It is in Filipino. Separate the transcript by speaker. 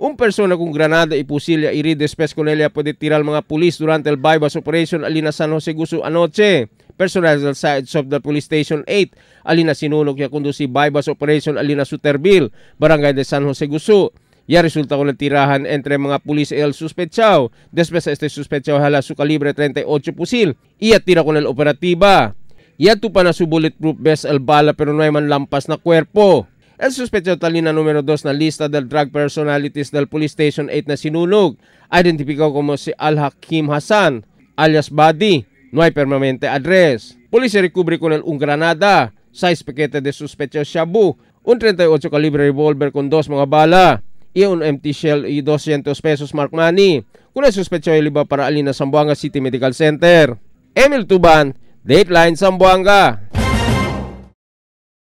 Speaker 1: Un persona con granada y fusil y heridas pesconelia puede tiral mga pulis durante el Baybas Operation alina San Jose Guso anoche. Personal del sides of the police station 8 alina sinulog ya si Baybas Operation alina Suterville, barangay de San Jose Guso. Ya resulta ko tirahan entre mga pulis el suspechao. Después este suspechao hala su calibre 38 pusil. Iya tira ko ng operatiba. Ya tupa na su bulletproof vest el bala pero no hay man lampas na cuerpo ang suspect tali numero 2 na lista del drug personalities del Police Station 8 na sinunog. Identipiko como si Al-Hakim Hassan, alias Badi, no hay permanente address. Police recubre con el un granada, 6 paquete de sospechoso shabu, un 38 calibre revolver con dos mga bala, y un empty shell y 200 pesos mark money. Kung nasuspecho ay liba para alin na Sambuanga City Medical Center. Emil Tuban, Dateline Sambuanga.